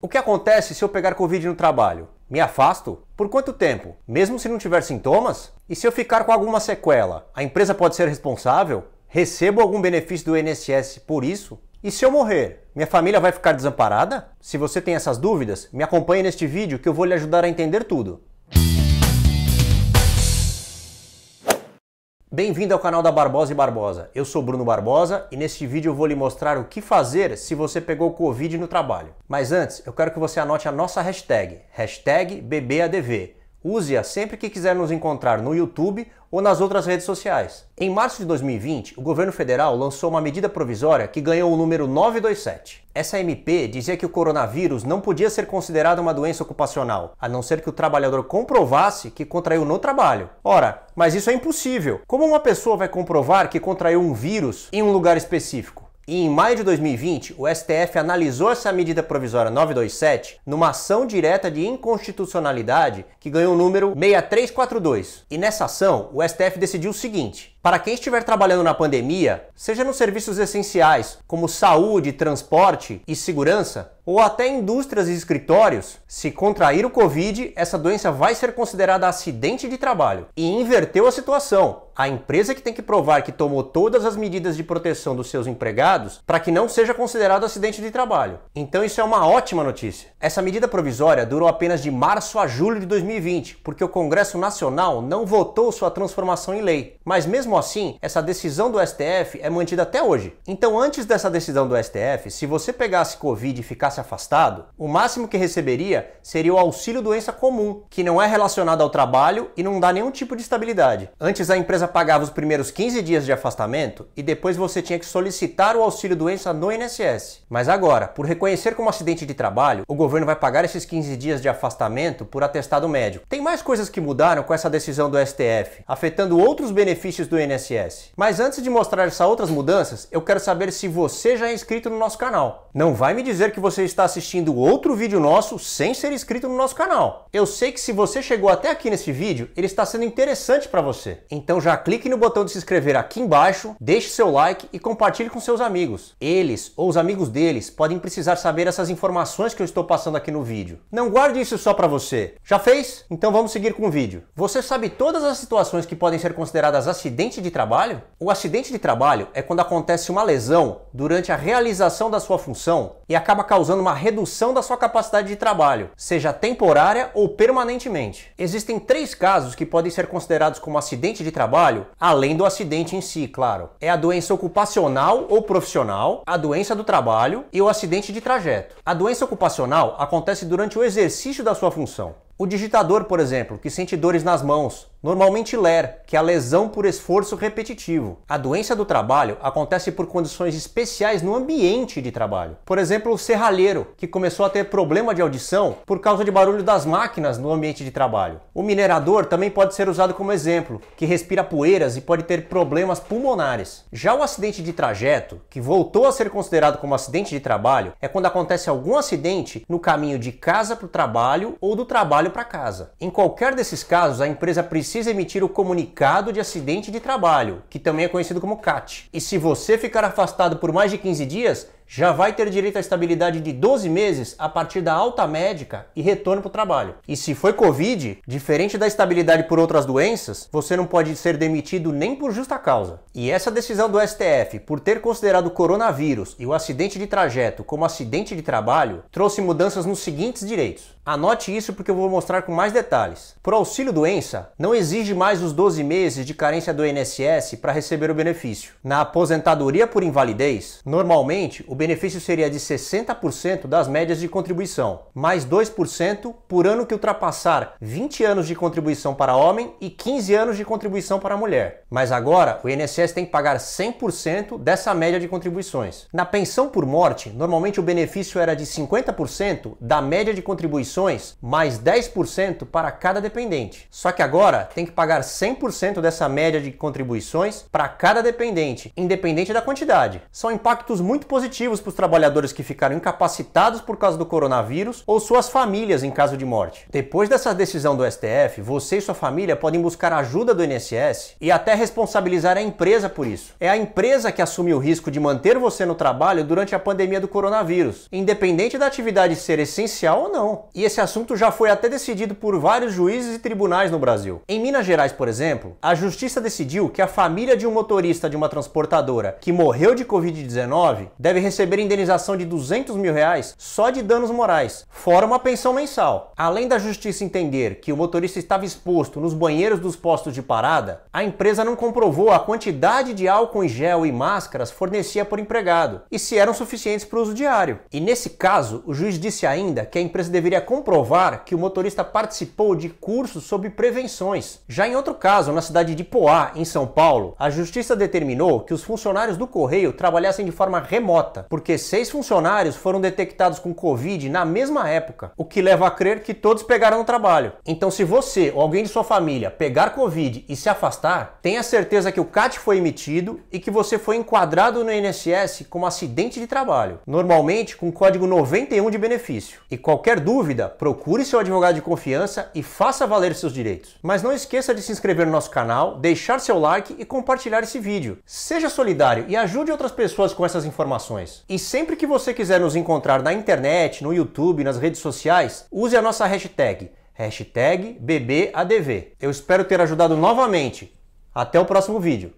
O que acontece se eu pegar Covid no trabalho? Me afasto? Por quanto tempo? Mesmo se não tiver sintomas? E se eu ficar com alguma sequela, a empresa pode ser responsável? Recebo algum benefício do INSS por isso? E se eu morrer, minha família vai ficar desamparada? Se você tem essas dúvidas, me acompanhe neste vídeo que eu vou lhe ajudar a entender tudo. Bem-vindo ao canal da Barbosa e Barbosa. Eu sou Bruno Barbosa e neste vídeo eu vou lhe mostrar o que fazer se você pegou Covid no trabalho. Mas antes, eu quero que você anote a nossa hashtag, hashtag BBADV. Use-a sempre que quiser nos encontrar no YouTube ou nas outras redes sociais. Em março de 2020, o governo federal lançou uma medida provisória que ganhou o número 927. Essa MP dizia que o coronavírus não podia ser considerado uma doença ocupacional, a não ser que o trabalhador comprovasse que contraiu no trabalho. Ora, mas isso é impossível. Como uma pessoa vai comprovar que contraiu um vírus em um lugar específico? E em maio de 2020, o STF analisou essa medida provisória 927 numa ação direta de inconstitucionalidade que ganhou o número 6342. E nessa ação, o STF decidiu o seguinte: para quem estiver trabalhando na pandemia, seja nos serviços essenciais, como saúde, transporte e segurança, ou até indústrias e escritórios, se contrair o Covid, essa doença vai ser considerada acidente de trabalho. E inverteu a situação. A empresa que tem que provar que tomou todas as medidas de proteção dos seus empregados para que não seja considerado acidente de trabalho. Então isso é uma ótima notícia. Essa medida provisória durou apenas de março a julho de 2020, porque o Congresso Nacional não votou sua transformação em lei. Mas mesmo assim, essa decisão do STF é mantida até hoje. Então, antes dessa decisão do STF, se você pegasse Covid e ficasse afastado, o máximo que receberia seria o auxílio doença comum, que não é relacionado ao trabalho e não dá nenhum tipo de estabilidade. Antes, a empresa pagava os primeiros 15 dias de afastamento e depois você tinha que solicitar o auxílio doença no INSS. Mas agora, por reconhecer como acidente de trabalho, o governo vai pagar esses 15 dias de afastamento por atestado médico. Tem mais coisas que mudaram com essa decisão do STF, afetando outros benefícios do do INSS. Mas antes de mostrar essas outras mudanças, eu quero saber se você já é inscrito no nosso canal. Não vai me dizer que você está assistindo outro vídeo nosso sem ser inscrito no nosso canal. Eu sei que se você chegou até aqui nesse vídeo, ele está sendo interessante para você. Então já clique no botão de se inscrever aqui embaixo, deixe seu like e compartilhe com seus amigos. Eles ou os amigos deles podem precisar saber essas informações que eu estou passando aqui no vídeo. Não guarde isso só para você. Já fez? Então vamos seguir com o vídeo. Você sabe todas as situações que podem ser consideradas acidentes acidente de trabalho? O acidente de trabalho é quando acontece uma lesão durante a realização da sua função e acaba causando uma redução da sua capacidade de trabalho, seja temporária ou permanentemente. Existem três casos que podem ser considerados como acidente de trabalho, além do acidente em si, claro. É a doença ocupacional ou profissional, a doença do trabalho e o acidente de trajeto. A doença ocupacional acontece durante o exercício da sua função. O digitador, por exemplo, que sente dores nas mãos, Normalmente LER, que é a lesão por esforço repetitivo. A doença do trabalho acontece por condições especiais no ambiente de trabalho. Por exemplo, o serralheiro, que começou a ter problema de audição por causa de barulho das máquinas no ambiente de trabalho. O minerador também pode ser usado como exemplo, que respira poeiras e pode ter problemas pulmonares. Já o acidente de trajeto, que voltou a ser considerado como acidente de trabalho, é quando acontece algum acidente no caminho de casa para o trabalho ou do trabalho para casa. Em qualquer desses casos, a empresa precisa precisa emitir o comunicado de acidente de trabalho, que também é conhecido como CAT. E se você ficar afastado por mais de 15 dias, já vai ter direito à estabilidade de 12 meses a partir da alta médica e retorno para o trabalho. E se foi Covid, diferente da estabilidade por outras doenças, você não pode ser demitido nem por justa causa. E essa decisão do STF, por ter considerado o coronavírus e o acidente de trajeto como acidente de trabalho, trouxe mudanças nos seguintes direitos. Anote isso porque eu vou mostrar com mais detalhes. Por auxílio doença, não exige mais os 12 meses de carência do INSS para receber o benefício. Na aposentadoria por invalidez, normalmente o benefício seria de 60% das médias de contribuição, mais 2% por ano que ultrapassar 20 anos de contribuição para homem e 15 anos de contribuição para mulher. Mas agora, o INSS tem que pagar 100% dessa média de contribuições. Na pensão por morte, normalmente o benefício era de 50% da média de contribuições, mais 10% para cada dependente. Só que agora tem que pagar 100% dessa média de contribuições para cada dependente, independente da quantidade. São impactos muito positivos incentivos para os trabalhadores que ficaram incapacitados por causa do coronavírus ou suas famílias em caso de morte. Depois dessa decisão do STF, você e sua família podem buscar ajuda do INSS e até responsabilizar a empresa por isso. É a empresa que assume o risco de manter você no trabalho durante a pandemia do coronavírus, independente da atividade ser essencial ou não. E esse assunto já foi até decidido por vários juízes e tribunais no Brasil. Em Minas Gerais, por exemplo, a justiça decidiu que a família de um motorista de uma transportadora que morreu de Covid-19 deve receber receber indenização de 200 mil reais só de danos morais, fora uma pensão mensal. Além da justiça entender que o motorista estava exposto nos banheiros dos postos de parada, a empresa não comprovou a quantidade de álcool em gel e máscaras fornecia por empregado e se eram suficientes para o uso diário. E nesse caso, o juiz disse ainda que a empresa deveria comprovar que o motorista participou de cursos sobre prevenções. Já em outro caso, na cidade de Poá, em São Paulo, a justiça determinou que os funcionários do correio trabalhassem de forma remota porque seis funcionários foram detectados com Covid na mesma época, o que leva a crer que todos pegaram no trabalho. Então, se você ou alguém de sua família pegar Covid e se afastar, tenha certeza que o CAT foi emitido e que você foi enquadrado no INSS como acidente de trabalho, normalmente com código 91 de benefício. E qualquer dúvida, procure seu advogado de confiança e faça valer seus direitos. Mas não esqueça de se inscrever no nosso canal, deixar seu like e compartilhar esse vídeo. Seja solidário e ajude outras pessoas com essas informações informações. E sempre que você quiser nos encontrar na internet, no YouTube, nas redes sociais, use a nossa hashtag, hashtag BBADV. Eu espero ter ajudado novamente. Até o próximo vídeo.